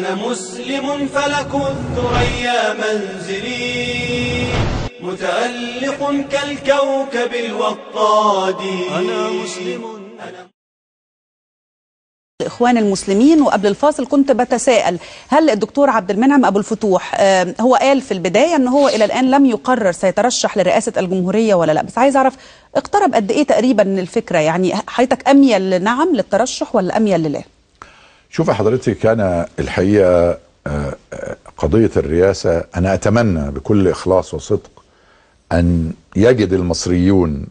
أنا مسلم فلك الثريا منزلي متألق كالكوكب الوطادي أنا مسلم أنا إخوان المسلمين وقبل الفاصل كنت بتساءل هل الدكتور عبد المنعم أبو الفتوح هو قال في البداية أن هو إلى الآن لم يقرر سيترشح لرئاسة الجمهورية ولا لا بس عايز أعرف اقترب قد إيه تقريبا من الفكرة يعني حياتك أميل نعم للترشح ولا أميل لله شوف حضرتك انا الحقيقه آه، آه، قضيه الرئاسه انا اتمنى بكل اخلاص وصدق ان يجد المصريون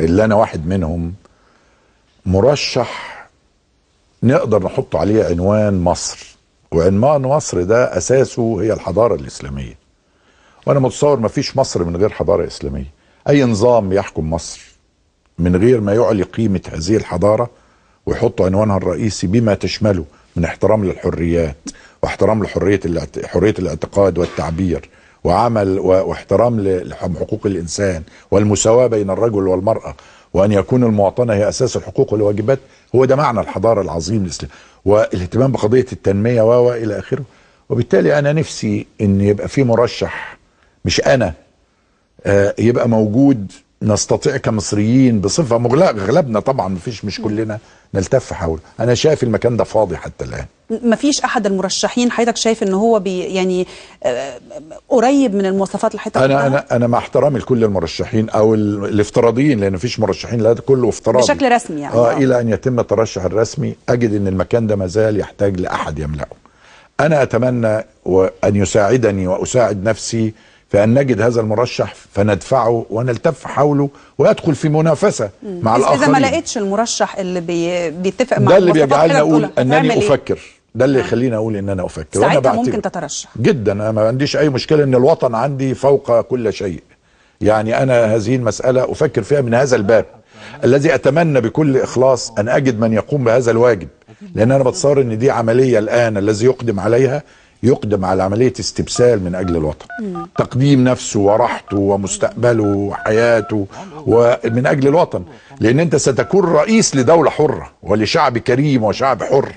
اللي انا واحد منهم مرشح نقدر نحط عليه عنوان مصر وعنوان مصر ده اساسه هي الحضاره الاسلاميه وانا متصور ما فيش مصر من غير حضاره اسلاميه اي نظام يحكم مصر من غير ما يعلي قيمه هذه الحضاره ويحطوا عنوانها الرئيسي بما تشمله من احترام للحريات واحترام لحريه حريه الاعتقاد والتعبير وعمل واحترام لحقوق الانسان والمساواه بين الرجل والمراه وان يكون المواطنه هي اساس الحقوق والواجبات هو ده معنى الحضاره العظيم الاسلام والاهتمام بقضيه التنميه و الى اخره وبالتالي انا نفسي ان يبقى في مرشح مش انا آه، يبقى موجود نستطيع كمصريين بصفه مغلقه اغلبنا طبعا مفيش مش كلنا نلتف حوله انا شايف المكان ده فاضي حتى الان مفيش احد المرشحين حضرتك شايف ان هو بي يعني آه، قريب من المواصفات اللي حضرتك انا انا انا مع احترامي لكل المرشحين او الافتراضيين لان مفيش مرشحين لا كله افتراضي بشكل رسمي يعني اه الى ان يتم الترشح الرسمي اجد ان المكان ده مازال يحتاج لاحد يملاه انا اتمنى وان يساعدني واساعد نفسي بأن نجد هذا المرشح فندفعه ونلتف حوله ويدخل في منافسة مم. مع الآخرين إذا ما لقيتش المرشح اللي بي... بيتفق مع ده اللي بيجعلني أقول أنني إيه؟ أفكر ده اللي نعم. يخليني اقول ان انا افكر وانا بعتبر ممكن تترشح جدا انا ما عنديش اي مشكله ان الوطن عندي فوق كل شيء يعني انا هذه المساله افكر فيها من هذا الباب الذي اتمنى بكل اخلاص ان اجد من يقوم بهذا الواجب لان انا بتصور ان دي عمليه الان الذي يقدم عليها يقدم على عملية استبسال من أجل الوطن تقديم نفسه وراحته ومستقبله وحياته ومن أجل الوطن لأن أنت ستكون رئيس لدولة حرة ولشعب كريم وشعب حر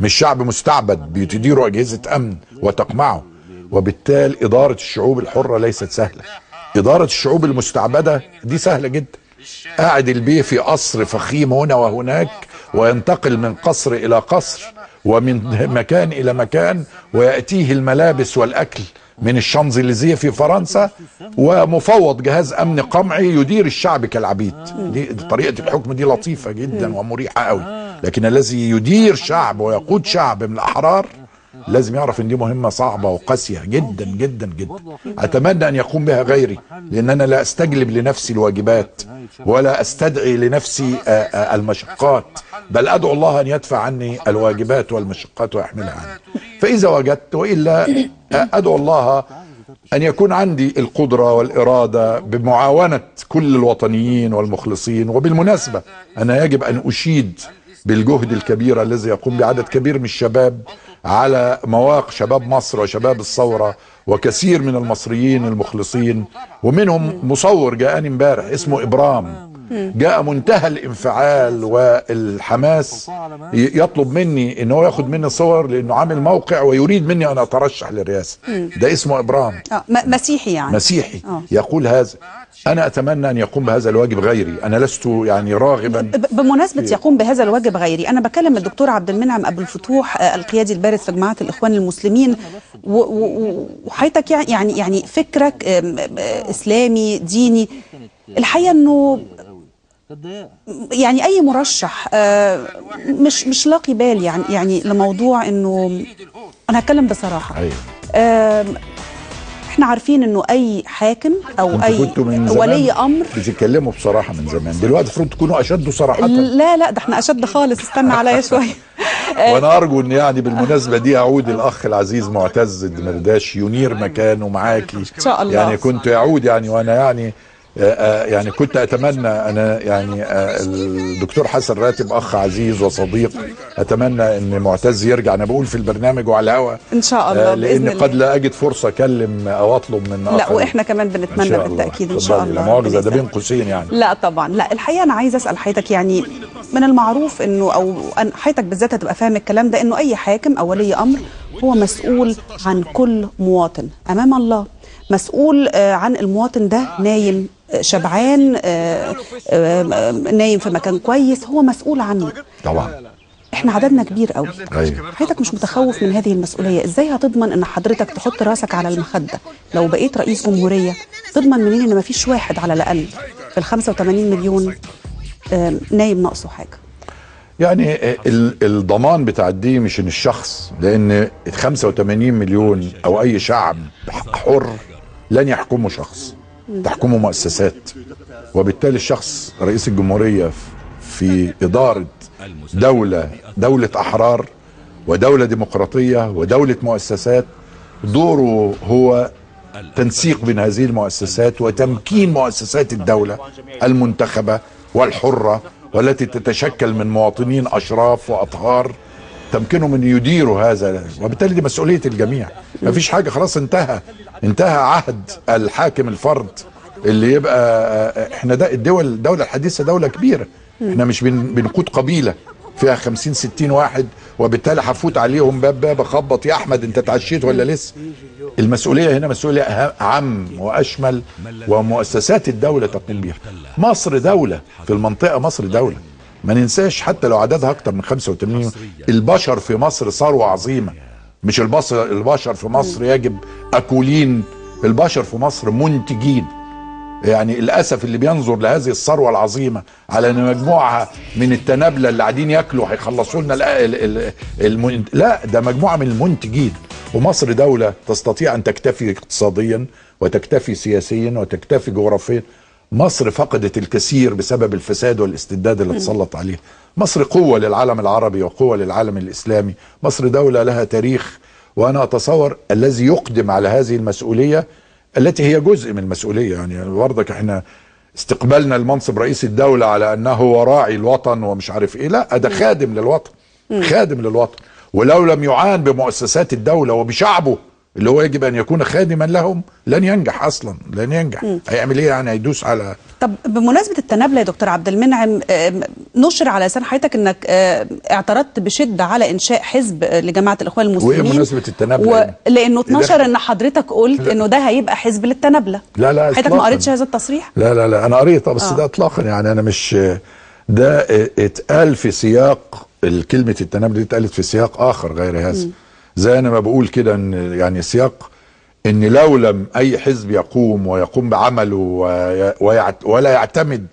مش شعب مستعبد بتديره أجهزة أمن وتقمعه وبالتالي إدارة الشعوب الحرة ليست سهلة إدارة الشعوب المستعبدة دي سهلة جدا قاعد البيه في قصر فخيم هنا وهناك وينتقل من قصر إلى قصر ومن مكان إلى مكان ويأتيه الملابس والأكل من الشانزليزيه في فرنسا ومفوض جهاز امن قمعي يدير الشعب كالعبيد دي طريقه الحكم دي لطيفه جدا ومريحه قوي لكن الذي يدير شعب ويقود شعب من الاحرار لازم يعرف ان دي مهمة صعبة وقاسية جدا جدا جدا اتمنى ان يقوم بها غيري لان انا لا استجلب لنفسي الواجبات ولا استدعي لنفسي آه، آه، المشقات بل ادعو الله ان يدفع عني الواجبات والمشقات ويحملها عني فاذا وجدت والا آه، ادعو الله ان يكون عندي القدره والاراده بمعاونه كل الوطنيين والمخلصين وبالمناسبه انا يجب ان اشيد بالجهد الكبير الذي يقوم به عدد كبير من الشباب على مواقع شباب مصر وشباب الثورة وكثير من المصريين المخلصين ومنهم مصور جاءني امبارح اسمه إبرام جاء منتهى الانفعال والحماس يطلب مني ان هو ياخد مني صور لانه عامل موقع ويريد مني ان اترشح للرئاسه ده اسمه ابرام آه، مسيحي يعني مسيحي آه. يقول هذا انا اتمنى ان يقوم بهذا الواجب غيري انا لست يعني راغبا بمناسبه يقوم بهذا الواجب غيري انا بكلم الدكتور عبد المنعم ابو الفتوح آه، القيادي البارز في جماعه الاخوان المسلمين وحياتك يعني يعني فكرك اسلامي ديني الحقيقه انه يعني اي مرشح آه، مش مش لاقي بال يعني يعني لموضوع انه انا هتكلم بصراحه ايوه احنا عارفين انه اي حاكم او اي ولي امر بتتكلموا بصراحه من زمان دلوقتي المفروض تكونوا اشد صراحه لا لا ده احنا اشد خالص استنى عليا شويه وانا ارجو ان يعني بالمناسبه دي اعود الاخ العزيز معتز الدمرداش ينير مكانه معاكي ان شاء الله يعني كنت يعود يعني وانا يعني آه، آه، يعني كنت اتمنى انا يعني آه، الدكتور حسن راتب اخ عزيز وصديق اتمنى ان معتز يرجع انا بقول في البرنامج وعلى الهواء ان شاء الله لان قد لا اجد فرصه اكلم او اطلب من لا واحنا كمان بنتمنى بالتاكيد ان شاء الله معجزه ده بين قوسين يعني لا طبعا لا الحقيقه انا عايز اسال حضرتك يعني من المعروف انه او حضرتك بالذات هتبقى فاهم الكلام ده انه اي حاكم او ولي امر هو مسؤول عن كل مواطن امام الله مسؤول آه، عن المواطن ده نايم آه، شبعان آه، نايم في مكان كويس هو مسؤول عنه طبعا احنا عددنا كبير قوي أيوه. حضرتك مش متخوف من هذه المسؤوليه ازاي هتضمن ان حضرتك تحط راسك على المخده لو بقيت رئيس جمهوريه تضمن منين ان مفيش واحد على الاقل في ال 85 مليون نايم ناقصه حاجه يعني الضمان بتاع دي مش ان الشخص لان 85 مليون او اي شعب حر لن يحكمه شخص تحكمه مؤسسات وبالتالي الشخص رئيس الجمهورية في إدارة دولة دولة أحرار ودولة ديمقراطية ودولة مؤسسات دوره هو تنسيق بين هذه المؤسسات وتمكين مؤسسات الدولة المنتخبة والحرة والتي تتشكل من مواطنين أشراف وأطهار تمكنهم أن يديروا هذا وبالتالي دي مسؤولية الجميع ما فيش حاجة خلاص انتهى انتهى عهد الحاكم الفرد اللي يبقى احنا ده الدول الدوله الحديثه دوله كبيره احنا مش بنقود قبيله فيها 50 60 واحد وبالتالي حفوت عليهم باب باب اخبط يا احمد انت اتعشيت ولا لسه المسؤوليه هنا مسؤوليه عام واشمل ومؤسسات الدوله تقوم بها مصر دوله في المنطقه مصر دوله ما ننساش حتى لو عددها اكتر من 85 البشر في مصر ثروه عظيمه مش البصر البشر في مصر يجب اكولين البشر في مصر منتجين يعني للاسف اللي بينظر لهذه الثروه العظيمه على ان مجموعه من التنابله اللي قاعدين ياكلوا هيخلصوا لنا المنت... لا ده مجموعه من المنتجين ومصر دوله تستطيع ان تكتفي اقتصاديا وتكتفي سياسيا وتكتفي جغرافيا مصر فقدت الكثير بسبب الفساد والاستبداد اللي اتسلط عليها مصر قوة للعالم العربي وقوة للعالم الإسلامي مصر دولة لها تاريخ وأنا أتصور الذي يقدم على هذه المسؤولية التي هي جزء من المسؤولية يعني برضك احنا استقبالنا المنصب رئيس الدولة على أنه وراعي الوطن ومش عارف إيه لا ده خادم للوطن خادم للوطن ولو لم يعان بمؤسسات الدولة وبشعبه اللي هو يجب ان يكون خادما لهم لن ينجح اصلا لن ينجح م. هيعمل ايه يعني هيدوس على طب بمناسبه التنابله يا دكتور عبد المنعم آه، نشر على لسان حضرتك انك آه، اعترضت بشده على انشاء حزب لجماعه الاخوان المسلمين وايه مناسبه التنابله و... لانه إيه اتنشر ان حضرتك قلت لا. انه ده هيبقى حزب للتنابله لا لا حضرتك ما قريتش هذا التصريح لا لا لا انا قريته بس آه. ده اطلاقا يعني انا مش ده اتقال في سياق كلمه التنابله اتقالت في سياق اخر غير هذا م. زي انا ما بقول كده ان يعني سياق ان لو لم اي حزب يقوم ويقوم بعمله ولا يعتمد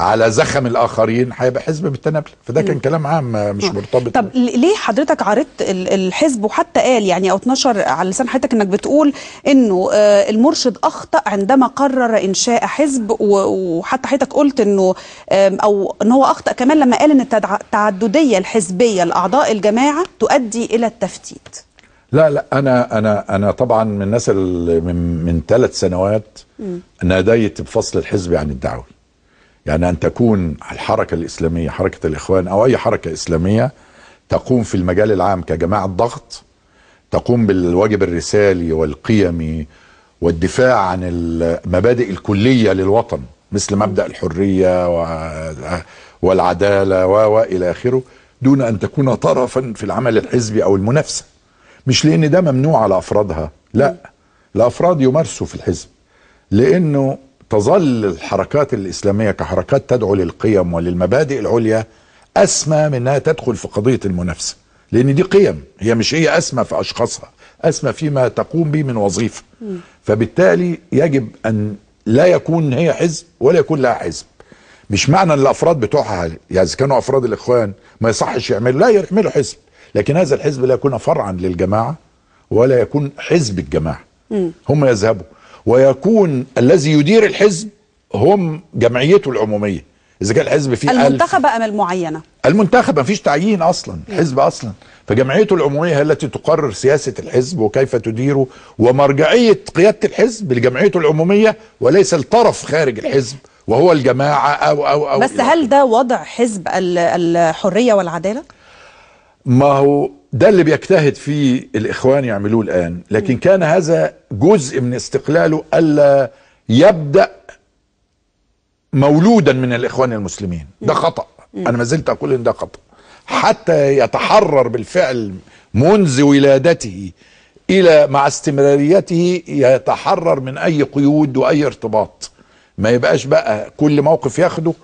على زخم الاخرين هيبقى حزب بالتنابل فده كان كلام عام مش مرتبط طب ليه حضرتك عارضت الحزب وحتى قال يعني او اتنشر على لسان حضرتك انك بتقول انه آه، المرشد اخطا عندما قرر انشاء حزب وحتى حضرتك قلت انه او ان هو اخطا كمان لما قال ان التعدديه الحزبيه لاعضاء الجماعه تؤدي الى التفتيت لا لا انا انا انا طبعا من الناس اللي من, من ثلاث سنوات ناديت بفصل الحزب عن الدعوي يعني أن تكون الحركة الإسلامية حركة الإخوان أو أي حركة إسلامية تقوم في المجال العام كجماعة ضغط تقوم بالواجب الرسالي والقيمي والدفاع عن المبادئ الكلية للوطن مثل مبدأ الحرية والعدالة وإلى آخره دون أن تكون طرفا في العمل الحزبي أو المنافسة مش لأن ده ممنوع على أفرادها لا الأفراد يمارسوا في الحزب لأنه تظل الحركات الإسلامية كحركات تدعو للقيم وللمبادئ العليا أسمى من أنها تدخل في قضية المنافسة لأن دي قيم هي مش هي أسمى في أشخاصها أسمى فيما تقوم به من وظيفة فبالتالي يجب أن لا يكون هي حزب ولا يكون لها حزب مش معنى ان الافراد بتوعها يعني اذا كانوا افراد الاخوان ما يصحش يعملوا لا يعملوا حزب لكن هذا الحزب لا يكون فرعا للجماعه ولا يكون حزب الجماعه هم يذهبوا ويكون الذي يدير الحزب هم جمعيته العموميه اذا كان الحزب فيه ألف. أم المعينة؟ المنتخبة ما فيش تعيين اصلا الحزب اصلا فجمعيته العموميه هي التي تقرر سياسه الحزب وكيف تديره ومرجعيه قياده الحزب لجمعيته العموميه وليس الطرف خارج إيه. الحزب وهو الجماعه او او او بس هل ده وضع حزب الحريه والعداله؟ ما هو ده اللي بيجتهد فيه الإخوان يعملوه الآن لكن كان هذا جزء من استقلاله ألا يبدأ مولودا من الإخوان المسلمين ده خطأ أنا ما زلت أقول إن ده خطأ حتى يتحرر بالفعل منذ ولادته إلى مع استمراريته يتحرر من أي قيود وأي ارتباط ما يبقاش بقى كل موقف ياخده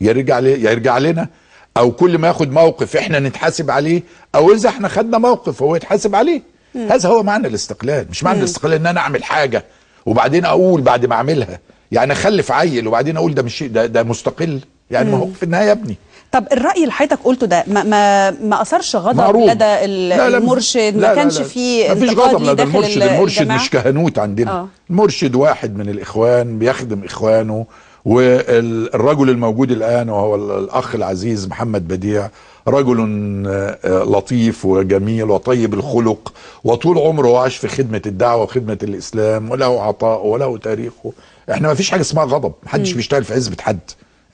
يرجع يرجع لنا او كل ما ياخد موقف احنا نتحاسب عليه او اذا احنا خدنا موقف هو يتحاسب عليه مم. هذا هو معنى الاستقلال مش معنى مم. الاستقلال ان انا اعمل حاجه وبعدين اقول بعد ما اعملها يعني اخلف عيل وبعدين اقول ده مش ده, ده مستقل يعني ما هو في النهايه يا ابني طب الراي اللي حضرتك قلته ده ما ما ما اثرش غضب معروف. لدى المرشد لا لا ما كانش فيه ما فيش غضب لدى المرشد المرشد مش كهنوت عندنا آه. المرشد واحد من الاخوان بيخدم اخوانه والرجل الموجود الآن وهو الأخ العزيز محمد بديع رجل آه، لطيف وجميل وطيب الخلق وطول عمره عاش في خدمة الدعوة وخدمة الإسلام وله عطاءه وله تاريخه احنا ما فيش حاجة اسمها غضب محدش بيشتغل في حزبه حد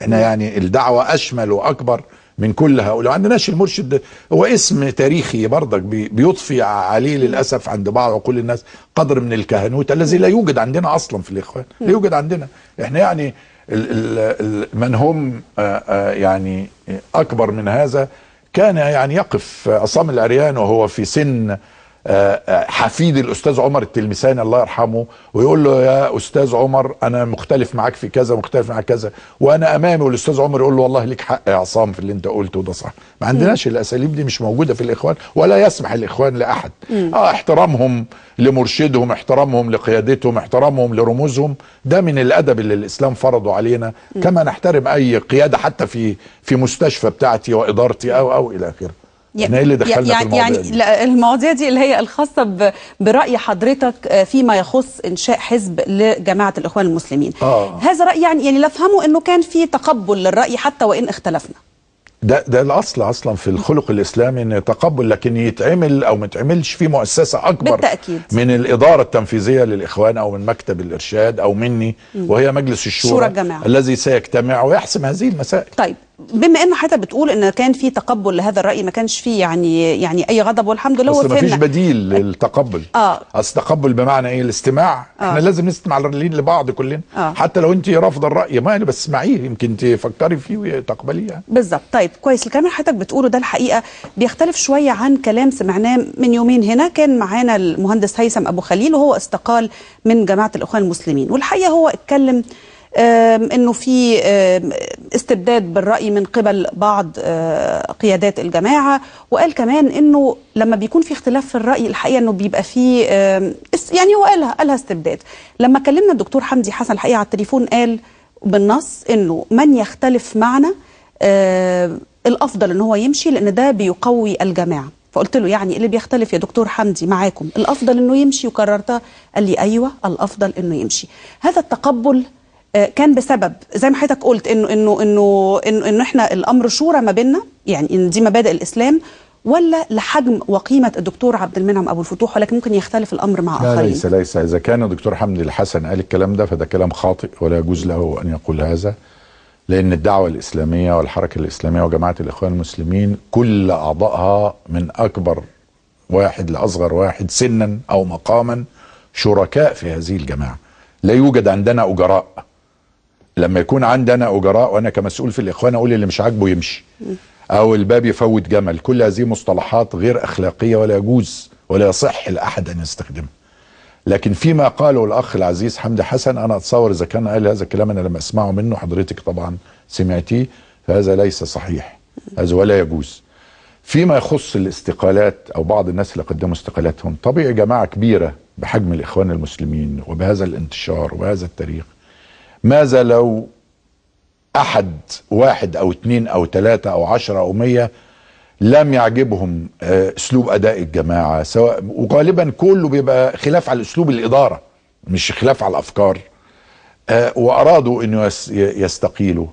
احنا يعني الدعوة أشمل وأكبر من كل هؤلاء عندناش المرشد هو اسم تاريخي برضك بيطفي عليه للاسف عند بعض وكل الناس قدر من الكهنوت الذي لا يوجد عندنا اصلا في الاخوان لا يوجد عندنا احنا يعني من هم آه، آه، يعني اكبر من هذا كان يعني يقف عصام آه، العريان وهو في سن آه، آه، حفيد الاستاذ عمر التلمساني الله يرحمه ويقول له يا استاذ عمر انا مختلف معاك في كذا مختلف معاك كذا وانا امامي والاستاذ عمر يقول له والله ليك حق يا عصام في اللي انت قلته ده صح ما عندناش الاساليب دي مش موجوده في الاخوان ولا يسمح الاخوان لاحد اه احترامهم لمرشدهم احترامهم لقيادتهم احترامهم لرموزهم ده من الادب اللي الاسلام فرضه علينا كما نحترم اي قياده حتى في في مستشفى بتاعتي وادارتي او او الى اخره يعني ايه اللي دخلنا يعني في المواضيع يعني دي؟ يعني المواضيع دي اللي هي الخاصه براي حضرتك آه، فيما يخص انشاء حزب لجماعه الاخوان المسلمين. آه. هذا راي يعني يعني اللي افهمه انه كان في تقبل للراي حتى وان اختلفنا. ده ده الاصل اصلا في الخلق الاسلامي ان تقبل لكن يتعمل او ما يتعملش في مؤسسه اكبر بالتأكيد. من الاداره التنفيذيه للاخوان او من مكتب الارشاد او مني وهي مجلس الشورى الذي سيجتمع ويحسم هذه المسائل. طيب بما ان حضرتك بتقول ان كان في تقبل لهذا الراي ما كانش فيه يعني يعني اي غضب والحمد لله بس ما فيش بديل للتقبل اه اصل تقبل بمعنى ايه الاستماع آه. احنا لازم نستمع لبعض كلنا آه. حتى لو انت رافضه الراي ما بس اسمعيه يمكن تفكري فيه وتقبليه يعني. بالظبط طيب كويس الكلام اللي حضرتك بتقوله ده الحقيقه بيختلف شويه عن كلام سمعناه من يومين هنا كان معانا المهندس هيثم ابو خليل وهو استقال من جماعه الاخوان المسلمين والحقيقه هو اتكلم انه في استبداد بالراي من قبل بعض آه، قيادات الجماعه وقال كمان انه لما بيكون في اختلاف في الراي الحقيقه انه بيبقى في يعني هو قالها قالها استبداد لما كلمنا الدكتور حمدي حسن الحقيقه على التليفون قال بالنص انه من يختلف معنا الافضل ان هو يمشي لان ده بيقوي الجماعه فقلت له يعني اللي بيختلف يا دكتور حمدي معاكم الافضل انه يمشي وكررتها قال لي ايوه الافضل انه يمشي هذا التقبل آه، كان بسبب زي ما حضرتك قلت انه انه انه انه, احنا الامر شورى ما بيننا يعني ان دي مبادئ الاسلام ولا لحجم وقيمه الدكتور عبد المنعم ابو الفتوح ولكن ممكن يختلف الامر مع اخرين لا ليس ليس اذا كان الدكتور حمدي الحسن قال الكلام ده فده كلام خاطئ ولا يجوز له ان يقول هذا لان الدعوه الاسلاميه والحركه الاسلاميه وجماعه الاخوان المسلمين كل اعضائها من اكبر واحد لاصغر واحد سنا او مقاما شركاء في هذه الجماعه لا يوجد عندنا اجراء لما يكون عندي انا اجراء وانا كمسؤول في الاخوان اقول اللي مش عاجبه يمشي او الباب يفوت جمل كل هذه مصطلحات غير اخلاقيه ولا يجوز ولا يصح لاحد ان يستخدمها لكن فيما قاله الاخ العزيز حمدي حسن انا اتصور اذا كان قال هذا الكلام انا لما اسمعه منه حضرتك طبعا سمعتيه فهذا ليس صحيح هذا ولا يجوز فيما يخص الاستقالات او بعض الناس اللي قدموا استقالاتهم طبيعي جماعه كبيره بحجم الاخوان المسلمين وبهذا الانتشار وبهذا التاريخ ماذا لو احد واحد او اتنين او تلاتة او عشرة او مية لم يعجبهم آه، اسلوب اداء الجماعة سواء وغالبا كله بيبقى خلاف على اسلوب الادارة مش خلاف على الافكار آه، وارادوا انه يستقيلوا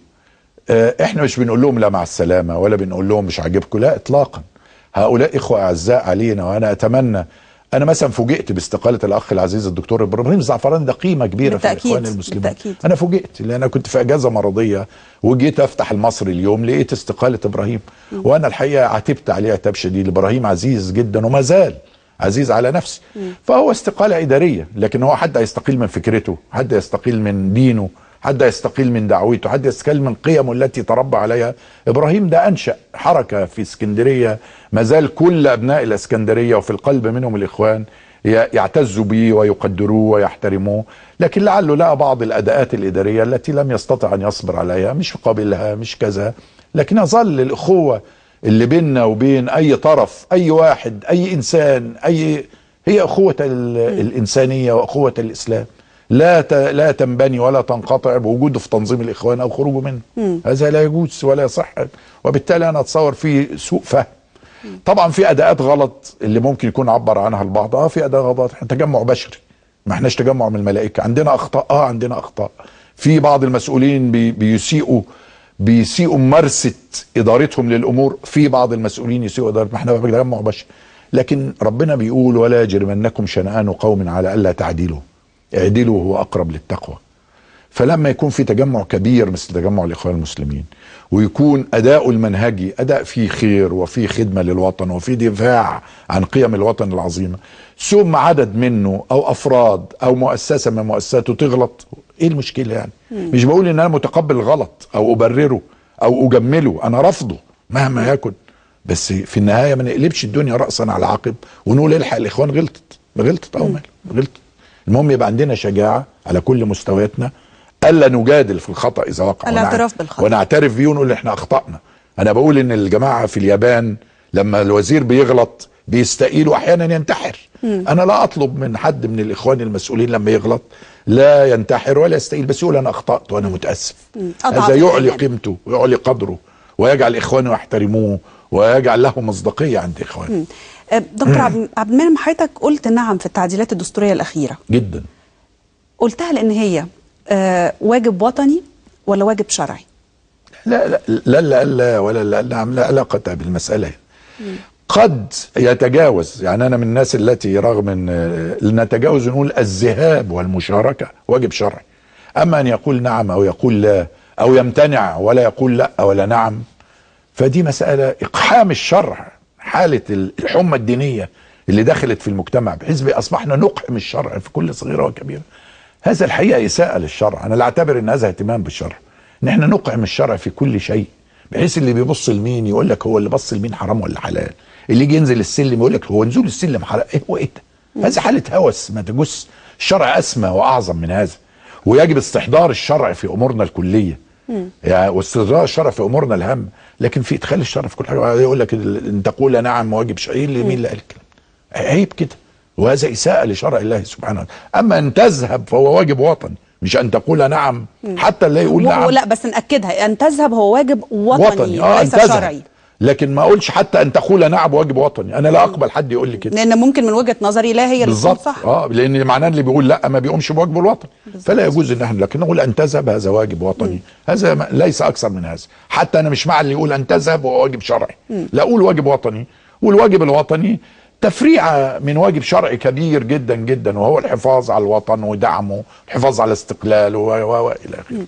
آه، احنا مش بنقول لهم لا مع السلامة ولا بنقول لهم مش عاجبكم لا اطلاقا هؤلاء اخوة اعزاء علينا وانا اتمنى انا مثلا فوجئت باستقاله الاخ العزيز الدكتور ابراهيم الزعفراني ده قيمه كبيره بالتأكيد. في الاخوان المسلمين بالتأكيد. انا فوجئت لان انا كنت في اجازه مرضيه وجيت افتح المصري اليوم لقيت استقاله ابراهيم م. وانا الحقيقه عاتبت عليه عتاب شديد ابراهيم عزيز جدا وما زال عزيز على نفسي م. فهو استقاله اداريه لكن هو حد هيستقيل من فكرته حد يستقيل من دينه حد يستقيل من دعوته حد يستقيل من قيمه التي تربى عليها إبراهيم ده أنشأ حركة في اسكندرية ما زال كل أبناء الاسكندرية وفي القلب منهم الإخوان يعتزوا به ويقدروه ويحترموه لكن لعله لقى بعض الأداءات الإدارية التي لم يستطع أن يصبر عليها مش قابلها مش كذا لكن ظل الأخوة اللي بيننا وبين أي طرف أي واحد أي إنسان أي هي أخوة الإنسانية وأخوة الإسلام لا لا تنبني ولا تنقطع بوجوده في تنظيم الاخوان او خروجه منه مم. هذا لا يجوز ولا يصح وبالتالي انا اتصور في سوء فهم طبعا في اداءات غلط اللي ممكن يكون عبر عنها البعض اه في اداء غلط احنا تجمع بشري ما احناش تجمع من الملائكه عندنا اخطاء اه عندنا اخطاء في بعض المسؤولين بي بيسيئوا بيسيئوا ممارسه ادارتهم للامور في بعض المسؤولين يسيئوا ادارتهم احنا تجمع بشري لكن ربنا بيقول ولا يجرمنكم شنآن قوم على الا تعديلوا اعدلوا هو اقرب للتقوى فلما يكون في تجمع كبير مثل تجمع الاخوان المسلمين ويكون اداؤه المنهجي اداء فيه خير وفيه خدمه للوطن وفيه دفاع عن قيم الوطن العظيمه ثم عدد منه او افراد او مؤسسه من مؤسساته تغلط ايه المشكله يعني مم. مش بقول ان انا متقبل الغلط او ابرره او اجمله انا رافضه مهما يكن بس في النهايه ما نقلبش الدنيا راسا على عقب ونقول الحق الاخوان غلطت غلطت او مال غلطت المهم يبقى عندنا شجاعه على كل مستوياتنا الا نجادل في الخطا اذا وقع الاعتراف بالخطا ونعترف بيه ونقول احنا اخطانا انا بقول ان الجماعه في اليابان لما الوزير بيغلط بيستقيل واحيانا ينتحر م. انا لا اطلب من حد من الاخوان المسؤولين لما يغلط لا ينتحر ولا يستقيل بس يقول انا اخطات وانا متاسف هذا يعلي قيمته ويعلي قدره ويجعل اخوانه يحترموه ويجعل له مصداقيه عند اخوانه أه، دكتور عبد المنعم حضرتك قلت نعم في التعديلات الدستوريه الاخيره جدا قلتها لان هي أه، واجب وطني ولا واجب شرعي لا لا لا لا, لا ولا لا, لا, لا علاقه بالمساله قد يتجاوز يعني انا من الناس التي رغم ان أه، نتجاوز نقول الذهاب والمشاركه واجب شرعي اما ان يقول نعم او يقول لا او يمتنع ولا يقول لا ولا نعم فدي مساله اقحام الشرع حاله الحمى الدينيه اللي دخلت في المجتمع بحيث اصبحنا نقحم الشرع في كل صغيره وكبيره هذا الحقيقه اساءه للشرع انا لا اعتبر ان هذا اهتمام بالشرع ان احنا نقعم الشرع في كل شيء بحيث اللي بيبص لمين يقول لك هو اللي بص لمين حرام ولا حلال اللي يجي ينزل السلم يقول لك هو نزول السلم حرام ايه هو ايه ده هذه حاله هوس ما تجوز الشرع اسمى واعظم من هذا ويجب استحضار الشرع في امورنا الكليه يعني واستحضار الشرع في امورنا الهامه لكن في ادخال الشر في كل حاجه يقول لك ان تقول نعم واجب شعير لمين اللي قال الكلام عيب كده وهذا اساءه لشرع الله سبحانه وتعالى اما ان تذهب فهو واجب وطني مش ان تقول نعم حتى لا يقول نعم لا بس ناكدها ان تذهب هو واجب وطني, وطني. آه ليس شرعي لكن ما اقولش حتى ان تقول نعم واجب وطني انا لا اقبل حد يقول لي كده لان ممكن من وجهه نظري لا هي بالظبط اه لان معناه اللي بيقول لا ما بيقومش بواجبه الوطني فلا يجوز ان احنا لكن نقول ان تذهب هذا واجب وطني مم. هذا ليس اكثر من هذا حتى انا مش مع اللي يقول ان تذهب هو واجب شرعي لا اقول واجب وطني والواجب الوطني تفريعه من واجب شرعي كبير جدا جدا وهو الحفاظ على الوطن ودعمه الحفاظ على استقلاله و الى اخره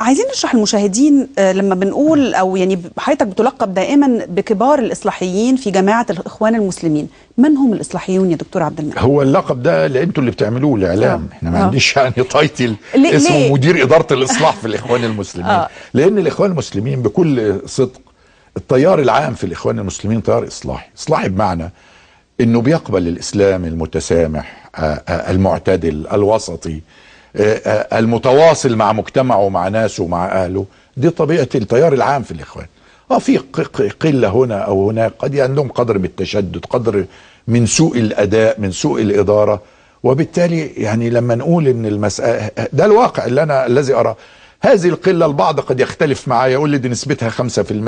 عايزين نشرح للمشاهدين آه، لما بنقول او يعني حضرتك بتلقب دائما بكبار الاصلاحيين في جماعه الاخوان المسلمين، من هم الاصلاحيون يا دكتور عبد المنعم؟ هو اللقب ده اللي انتوا اللي بتعملوه الاعلام، آه. احنا ما آه. عنديش يعني تايتل اسمه ليه؟ مدير اداره الاصلاح في الاخوان المسلمين، لان الاخوان المسلمين بكل صدق التيار العام في الاخوان المسلمين تيار اصلاحي، اصلاحي بمعنى انه بيقبل الاسلام المتسامح المعتدل الوسطي آه، آه، المتواصل مع مجتمعه ومع ناسه ومع اهله دي طبيعه التيار العام في الاخوان اه في قله هنا او هناك قد يعني عندهم قدر من التشدد قدر من سوء الاداء من سوء الاداره وبالتالي يعني لما نقول ان المساله آه، ده الواقع اللي انا الذي اراه هذه القله البعض قد يختلف معايا يقول لي دي نسبتها 5%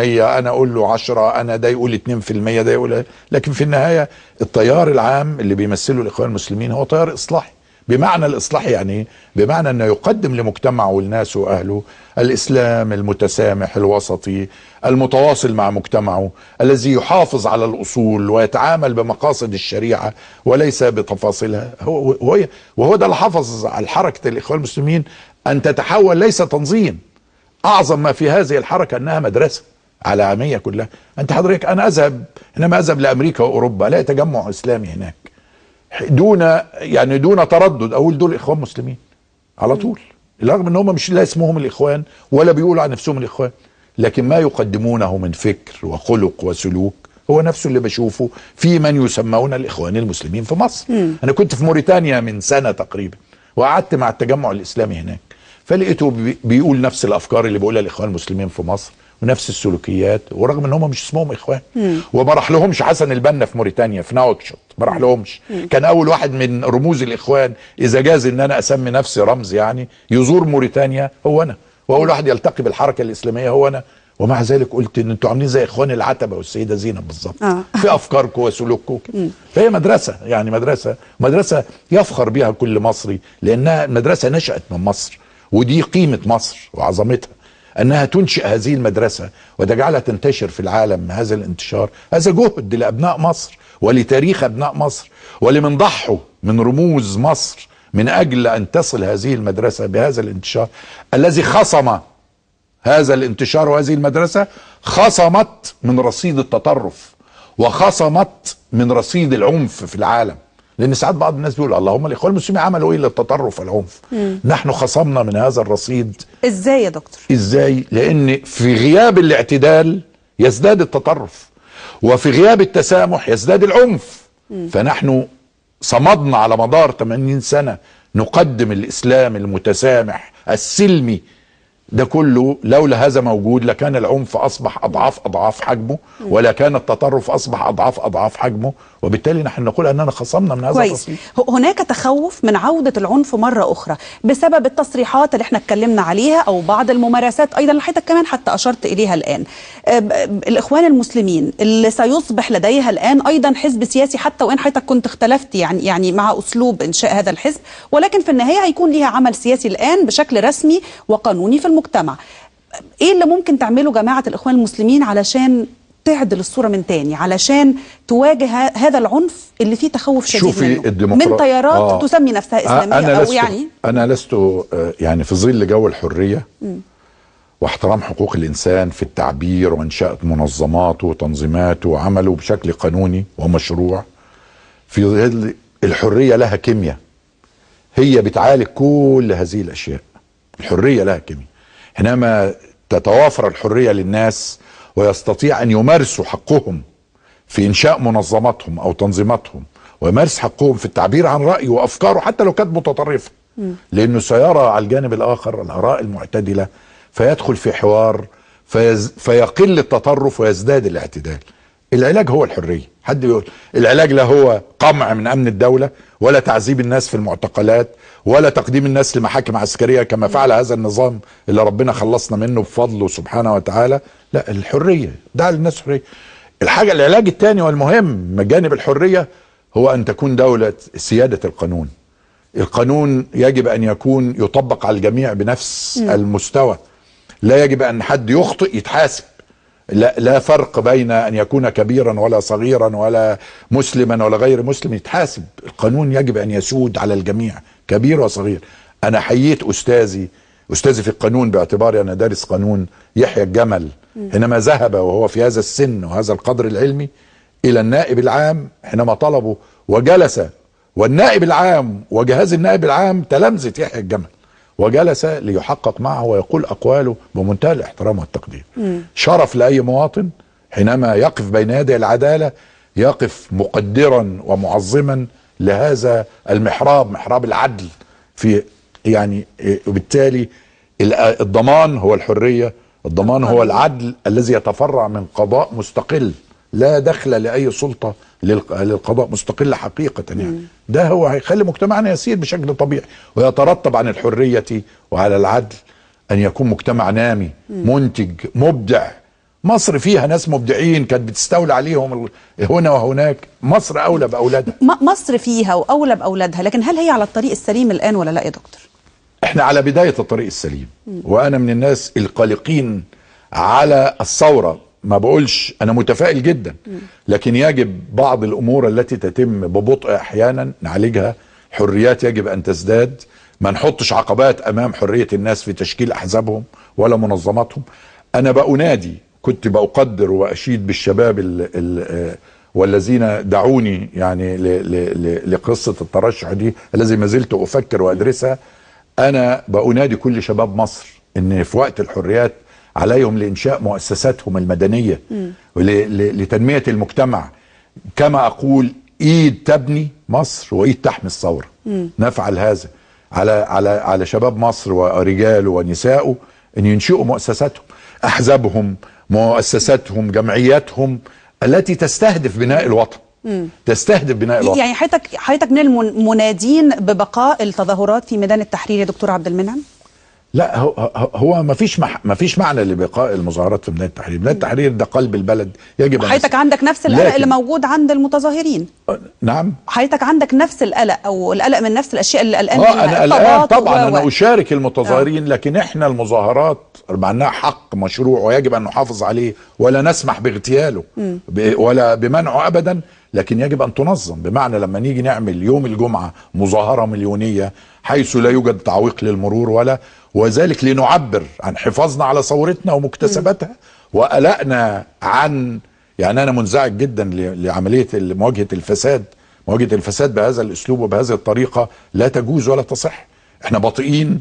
انا اقول له 10 انا ده يقول 2% ده يقول لكن في النهايه التيار العام اللي بيمثله الاخوان المسلمين هو تيار اصلاحي بمعنى الاصلاح يعني ايه؟ بمعنى انه يقدم لمجتمعه والناس واهله الاسلام المتسامح الوسطي المتواصل مع مجتمعه الذي يحافظ على الاصول ويتعامل بمقاصد الشريعه وليس بتفاصيلها هو وهو ده اللي حافظ على حركه الاخوان المسلمين ان تتحول ليس تنظيم اعظم ما في هذه الحركه انها مدرسه على عاميه كلها انت حضرتك انا اذهب انما اذهب لامريكا واوروبا لا تجمع اسلامي هناك دون يعني دون تردد اقول دول اخوان مسلمين على طول رغم ان هم مش لا اسمهم الاخوان ولا بيقولوا عن نفسهم الاخوان لكن ما يقدمونه من فكر وخلق وسلوك هو نفسه اللي بشوفه في من يسمون الاخوان المسلمين في مصر مم. انا كنت في موريتانيا من سنه تقريبا وقعدت مع التجمع الاسلامي هناك فلقيته بيقول نفس الافكار اللي بيقولها الاخوان المسلمين في مصر ونفس السلوكيات ورغم ان هم مش اسمهم اخوان مم. وما راح لهمش حسن البنا في موريتانيا في نواكشوط ما راح لهمش مم. كان اول واحد من رموز الاخوان اذا جاز ان انا اسمي نفسي رمز يعني يزور موريتانيا هو انا واول واحد يلتقي بالحركه الاسلاميه هو انا ومع ذلك قلت ان انتوا عاملين زي اخوان العتبه والسيده زينب بالظبط آه. في افكاركم وسلوككم فهي مدرسه يعني مدرسه مدرسه يفخر بها كل مصري لانها مدرسه نشات من مصر ودي قيمه مصر وعظمتها أنها تنشئ هذه المدرسة وتجعلها تنتشر في العالم هذا الانتشار هذا جهد لأبناء مصر ولتاريخ أبناء مصر ولمن ضحوا من رموز مصر من أجل أن تصل هذه المدرسة بهذا الانتشار الذي خصم هذا الانتشار وهذه المدرسة خصمت من رصيد التطرف وخصمت من رصيد العنف في العالم لان ساعات بعض الناس بيقول اللهم الاخوان المسلمين عملوا ايه للتطرف والعنف نحن خصمنا من هذا الرصيد ازاي يا دكتور ازاي لان في غياب الاعتدال يزداد التطرف وفي غياب التسامح يزداد العنف مم. فنحن صمدنا على مدار 80 سنه نقدم الاسلام المتسامح السلمي ده كله لولا هذا موجود لكان العنف اصبح اضعاف اضعاف حجمه ولا كان التطرف اصبح اضعاف اضعاف حجمه وبالتالي نحن نقول أننا خصمنا من هذا كويس. التصريح هناك تخوف من عودة العنف مرة أخرى بسبب التصريحات اللي احنا اتكلمنا عليها أو بعض الممارسات أيضا اللي حضرتك كمان حتى أشرت إليها الآن آه، الإخوان المسلمين اللي سيصبح لديها الآن أيضا حزب سياسي حتى وإن حضرتك كنت اختلفت يعني يعني مع أسلوب إنشاء هذا الحزب ولكن في النهاية هيكون ليها عمل سياسي الآن بشكل رسمي وقانوني في المجتمع ايه اللي ممكن تعمله جماعه الاخوان المسلمين علشان تعدل الصوره من تاني علشان تواجه هذا العنف اللي فيه تخوف شديد شوفي منه من تيارات آه. تسمي نفسها اسلاميه أنا لست... او يعني انا لست آه، يعني في ظل جو الحريه م. واحترام حقوق الانسان في التعبير وانشاء منظماته وتنظيماته وعمله بشكل قانوني ومشروع في ظل الحريه لها كيمياء هي بتعالج كل هذه الاشياء الحريه لها كيمياء حينما تتوافر الحريه للناس ويستطيع ان يمارسوا حقهم في انشاء منظماتهم او تنظيماتهم ويمارس حقهم في التعبير عن رايه وافكاره حتى لو كانت متطرفه لانه سيرى على الجانب الاخر الاراء المعتدله فيدخل في حوار فيز... فيقل التطرف ويزداد الاعتدال العلاج هو الحريه حد بيقول العلاج لا هو قمع من امن الدوله ولا تعذيب الناس في المعتقلات ولا تقديم الناس لمحاكم عسكريه كما فعل هذا النظام اللي ربنا خلصنا منه بفضله سبحانه وتعالى لا الحريه دع للناس حريه الحاجه العلاج الثاني والمهم جانب الحريه هو ان تكون دوله سياده القانون القانون يجب ان يكون يطبق على الجميع بنفس م. المستوى لا يجب ان حد يخطئ يتحاسب لا, لا فرق بين ان يكون كبيرا ولا صغيرا ولا مسلما ولا غير مسلم يتحاسب القانون يجب ان يسود على الجميع كبير وصغير انا حييت استاذي استاذي في القانون باعتباري انا دارس قانون يحيى الجمل حينما ذهب وهو في هذا السن وهذا القدر العلمي الى النائب العام حينما طلبه وجلس والنائب العام وجهاز النائب العام تلامذه يحيى الجمل وجلس ليحقق معه ويقول أقواله بمنتهى الاحترام والتقدير مم. شرف لأي مواطن حينما يقف بين يدي العدالة يقف مقدرا ومعظما لهذا المحراب محراب العدل في يعني وبالتالي الضمان هو الحرية الضمان هو العدل الذي يتفرع من قضاء مستقل لا دخل لاي سلطه للقضاء مستقله حقيقه يعني ده هو هيخلي مجتمعنا يسير بشكل طبيعي ويترتب عن الحريه وعلى العدل ان يكون مجتمع نامي منتج مبدع مصر فيها ناس مبدعين كانت بتستولى عليهم هنا وهناك مصر اولى باولادها مصر فيها واولى باولادها لكن هل هي على الطريق السليم الان ولا لا يا دكتور احنا على بدايه الطريق السليم وانا من الناس القلقين على الثوره ما بقولش انا متفائل جدا لكن يجب بعض الامور التي تتم ببطء احيانا نعالجها حريات يجب ان تزداد ما نحطش عقبات امام حريه الناس في تشكيل احزابهم ولا منظماتهم انا بأنادي كنت بأقدر وأشيد بالشباب الـ الـ آه، والذين دعوني يعني لـ لـ لقصة الترشح دي الذي ما زلت أفكر وأدرسها أنا بأنادي كل شباب مصر إن في وقت الحريات عليهم لإنشاء مؤسساتهم المدنية لتنمية المجتمع كما أقول إيد تبني مصر وإيد تحمي الثورة نفعل هذا على على على شباب مصر ورجاله ونسائه ان ينشئوا مؤسساتهم احزابهم مؤسساتهم جمعياتهم التي تستهدف بناء الوطن مم. تستهدف بناء الوطن يعني حضرتك حضرتك من المنادين ببقاء التظاهرات في ميدان التحرير يا دكتور عبد المنعم لا هو هو ما فيش ما فيش معنى لبقاء المظاهرات في ميدان التحرير، ميدان التحرير ده قلب البلد يجب ان حضرتك عندك نفس القلق لكن... اللي موجود عند المتظاهرين أه، نعم حضرتك عندك نفس القلق او القلق من نفس الاشياء اللي قلقان منها آه، انا قلقان طبعا و... انا اشارك المتظاهرين لكن احنا المظاهرات مع انها حق مشروع ويجب ان نحافظ عليه ولا نسمح باغتياله ب... ولا بمنعه ابدا لكن يجب ان تنظم بمعنى لما نيجي نعمل يوم الجمعه مظاهره مليونيه حيث لا يوجد تعويق للمرور ولا وذلك لنعبر عن حفاظنا على ثورتنا ومكتسباتها وقلقنا عن يعني انا منزعج جدا لعمليه مواجهه الفساد مواجهه الفساد بهذا الاسلوب وبهذه الطريقه لا تجوز ولا تصح احنا بطيئين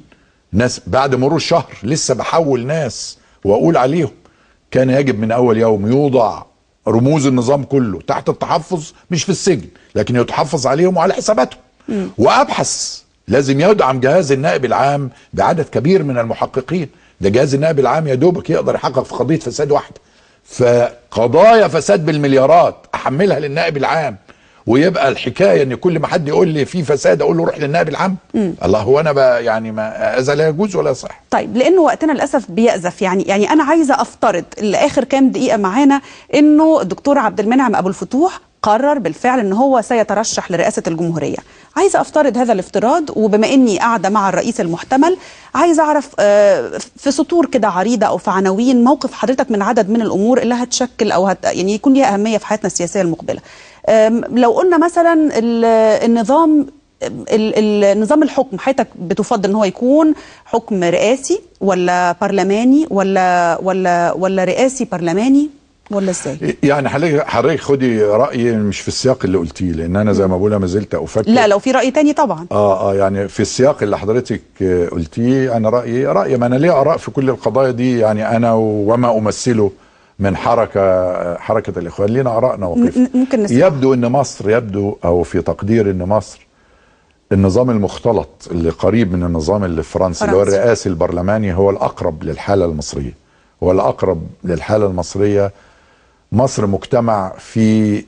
ناس بعد مرور شهر لسه بحول ناس واقول عليهم كان يجب من اول يوم يوضع رموز النظام كله تحت التحفظ مش في السجن لكن يتحفظ عليهم وعلى حساباتهم وابحث لازم يدعم جهاز النائب العام بعدد كبير من المحققين ده جهاز النائب العام يا دوبك يقدر يحقق في قضيه فساد واحده فقضايا فساد بالمليارات احملها للنائب العام ويبقى الحكايه ان كل ما حد يقول لي في فساد اقول له روح للنائب العام م. الله هو انا بقى يعني ما اذى لا يجوز ولا يصح طيب لانه وقتنا للاسف بيأزف يعني يعني انا عايزه افترض لاخر كام دقيقه معانا انه الدكتور عبد المنعم ابو الفتوح قرر بالفعل ان هو سيترشح لرئاسه الجمهوريه عايزه افترض هذا الافتراض وبما اني قاعده مع الرئيس المحتمل عايزه اعرف آه، في سطور كده عريضه او في عناوين موقف حضرتك من عدد من الامور اللي هتشكل او هت يعني يكون ليها اهميه في حياتنا السياسيه المقبله لو قلنا مثلا النظام نظام الحكم حياتك بتفضل ان هو يكون حكم رئاسي ولا برلماني ولا ولا ولا رئاسي برلماني ولا ازاي؟ يعني حضرتك حضرتك خدي رايي مش في السياق اللي قلتيه لان انا زي ما بقول ما زلت افكر لا لو في راي تاني طبعا اه اه يعني في السياق اللي حضرتك قلتيه انا رايي رايي ما انا ليه اراء في كل القضايا دي يعني انا وما امثله من حركه حركه الاخوان لينا ارائنا وقف ممكن نسمع. يبدو ان مصر يبدو او في تقدير ان مصر النظام المختلط اللي قريب من النظام اللي في فرنسا اللي هو الرئاسي البرلماني هو الاقرب للحاله المصريه هو الاقرب للحاله المصريه مصر مجتمع في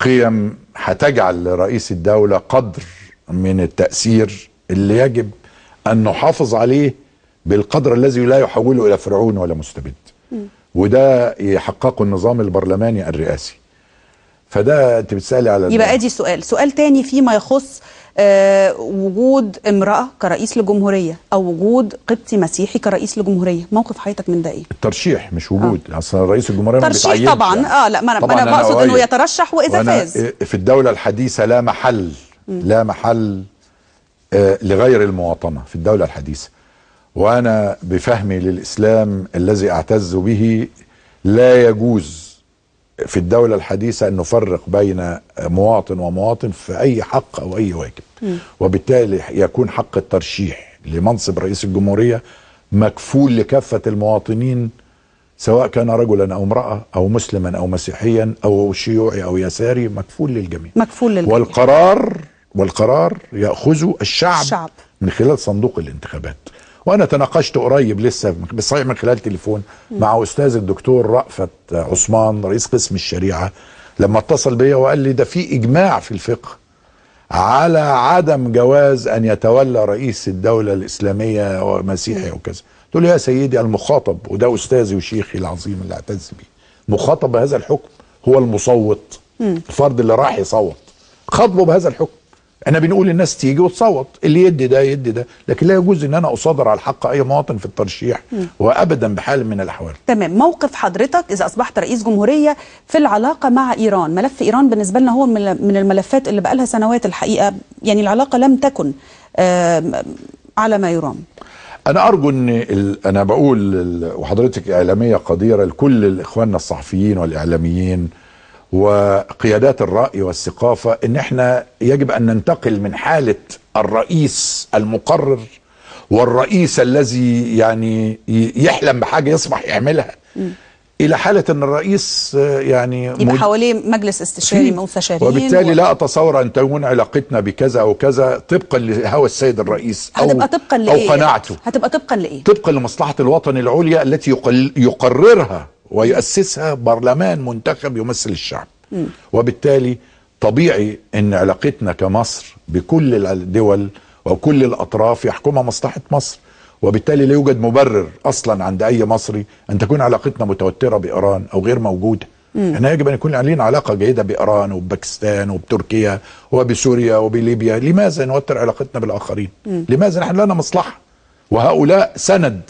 قيم هتجعل لرئيس الدولة قدر من التأثير اللي يجب أن نحافظ عليه بالقدر الذي لا يحوله إلى فرعون ولا مستبد وده يحققه النظام البرلماني الرئاسي فده انت بتسالي على يبقى ادي سؤال سؤال تاني فيما يخص آه، وجود امرأة كرئيس لجمهورية أو وجود قبطي مسيحي كرئيس لجمهورية موقف حياتك من ده إيه؟ الترشيح مش وجود آه. أصلا رئيس الجمهورية ترشيح طبعا يعني. آه لا ما أنا, أنا بقصد أنه يترشح وإذا فاز إيه، في الدولة الحديثة لا محل م. لا محل آه لغير المواطنة في الدولة الحديثة وأنا بفهمي للإسلام الذي أعتز به لا يجوز في الدولة الحديثة أن نفرق بين مواطن ومواطن في أي حق أو أي واجب م. وبالتالي يكون حق الترشيح لمنصب رئيس الجمهورية مكفول لكافة المواطنين سواء كان رجلا أو امرأة أو مسلما أو مسيحيا أو شيوعي أو يساري مكفول للجميع مكفول للجميع والقرار والقرار يأخذه الشعب, الشعب من خلال صندوق الانتخابات وانا تناقشت قريب لسه بالصحيح من خلال تليفون مع استاذ الدكتور رأفت عثمان رئيس قسم الشريعه لما اتصل بيا وقال لي ده في اجماع في الفقه على عدم جواز ان يتولى رئيس الدوله الاسلاميه ومسيحي وكذا تقول يا سيدي المخاطب وده استاذي وشيخي العظيم اللي اعتز بيه مخاطب بهذا الحكم هو المصوت الفرد اللي راح يصوت خاطبه بهذا الحكم احنا بنقول الناس تيجي وتصوت اللي يدي ده يدي ده لكن لا يجوز ان انا اصادر على حق اي مواطن في الترشيح وابدا بحال من الاحوال تمام موقف حضرتك اذا اصبحت رئيس جمهوريه في العلاقه مع ايران ملف ايران بالنسبه لنا هو من الملفات اللي بقالها سنوات الحقيقه يعني العلاقه لم تكن على ما يرام انا ارجو ان انا بقول وحضرتك اعلاميه قديره لكل اخواننا الصحفيين والاعلاميين وقيادات الرأي والثقافة ان احنا يجب ان ننتقل من حالة الرئيس المقرر والرئيس الذي يعني يحلم بحاجة يصبح يعملها م. الى حاله ان الرئيس آه، يعني يبقى حواليه مجلس استشاري مستشارين وبالتالي و... لا اتصور ان تكون علاقتنا بكذا او كذا طبقا لهوى السيد الرئيس او هتبقى طبقا لايه او قناعته هتبقى طبقا لايه طبقا لمصلحه الوطن العليا التي يقل... يقررها ويؤسسها برلمان منتخب يمثل الشعب وبالتالي طبيعي ان علاقتنا كمصر بكل الدول وكل الاطراف يحكمها مصلحه مصر وبالتالي لا يوجد مبرر اصلا عند اي مصري ان تكون علاقتنا متوتره بايران او غير موجوده احنا يجب ان يكون لدينا علاقه جيده بايران وباكستان وبتركيا وبسوريا وبليبيا لماذا نوتر علاقتنا بالاخرين لماذا نحن لنا مصلحه وهؤلاء سند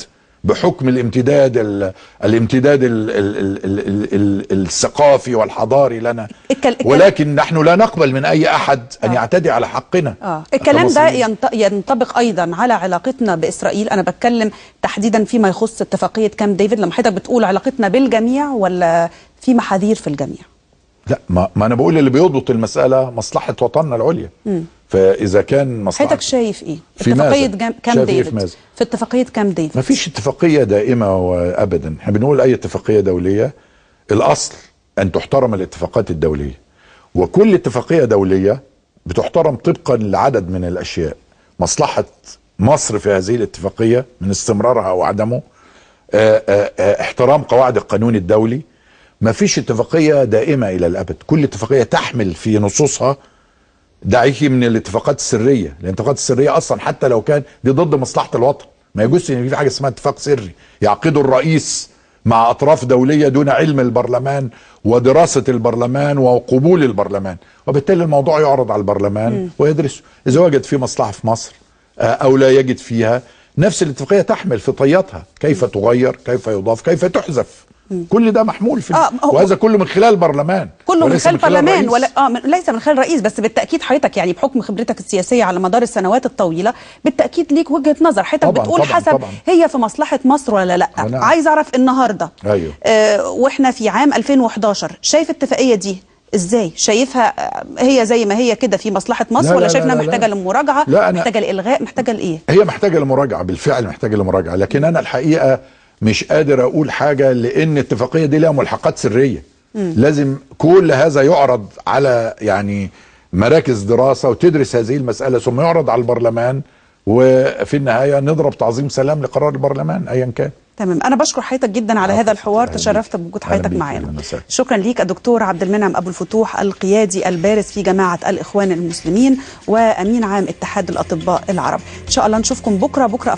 بحكم الامتداد الـ الامتداد الـ الـ الـ الـ الثقافي والحضاري لنا إيه، ولكن نحن لا نقبل من اي احد ان آه. يعتدي على حقنا آه. الكلام ده ينطبق ايضا على علاقتنا باسرائيل انا بتكلم تحديدا فيما يخص اتفاقيه كام ديفيد لما حضرتك بتقول علاقتنا بالجميع ولا في محاذير في الجميع لا ما, ما انا بقول اللي بيضبط المساله مصلحه وطننا العليا م. فاذا كان مصلحه حضرتك شايف ايه؟ في اتفاقيه كام إيه ديفيد في, في اتفاقيه كام ديفيد ما فيش اتفاقيه دائمه وابدا احنا بنقول اي اتفاقيه دوليه الاصل ان تحترم الاتفاقات الدوليه وكل اتفاقيه دوليه بتحترم طبقا لعدد من الاشياء مصلحه مصر في هذه الاتفاقيه من استمرارها او عدمه اه اه اه احترام قواعد القانون الدولي ما فيش اتفاقيه دائمه الى الابد كل اتفاقيه تحمل في نصوصها دعيكي من الاتفاقات السريه لان الاتفاقات السريه اصلا حتى لو كان دي ضد مصلحه الوطن ما يجوز ان في حاجه اسمها اتفاق سري يعقده الرئيس مع اطراف دوليه دون علم البرلمان ودراسه البرلمان وقبول البرلمان وبالتالي الموضوع يعرض على البرلمان ويدرسه اذا وجد فيه مصلحه في مصر آه، او لا يجد فيها نفس الاتفاقيه تحمل في طياتها كيف تغير كيف يضاف كيف تحذف كل ده محمول في آه وهذا كله من خلال البرلمان كله من خلال البرلمان ولا اه من ليس من خلال الرئيس بس بالتاكيد حضرتك يعني بحكم خبرتك السياسيه على مدار السنوات الطويله بالتاكيد ليك وجهه نظر حضرتك بتقول طبعًا حسب طبعًا هي في مصلحه مصر ولا لا أنا عايز اعرف النهارده أيوه. آه واحنا في عام 2011 شايف الاتفاقيه دي ازاي شايفها آه، هي زي ما هي كده في مصلحه مصر لا ولا شايفها محتاجه لمراجعه محتاجه لالغاء محتاجه لايه هي محتاجه لمراجعه بالفعل محتاجه لمراجعه لكن انا الحقيقه مش قادر اقول حاجه لان الاتفاقيه دي لها ملحقات سريه مم. لازم كل هذا يعرض على يعني مراكز دراسه وتدرس هذه المساله ثم يعرض على البرلمان وفي النهايه نضرب تعظيم سلام لقرار البرلمان ايا كان تمام انا بشكر حضرتك جدا على هذا الحوار تشرفت بوجود حضرتك معانا شكرا ليك الدكتور عبد المنعم ابو الفتوح القيادي البارز في جماعه الاخوان المسلمين وامين عام اتحاد الاطباء العرب ان شاء الله نشوفكم بكره بكره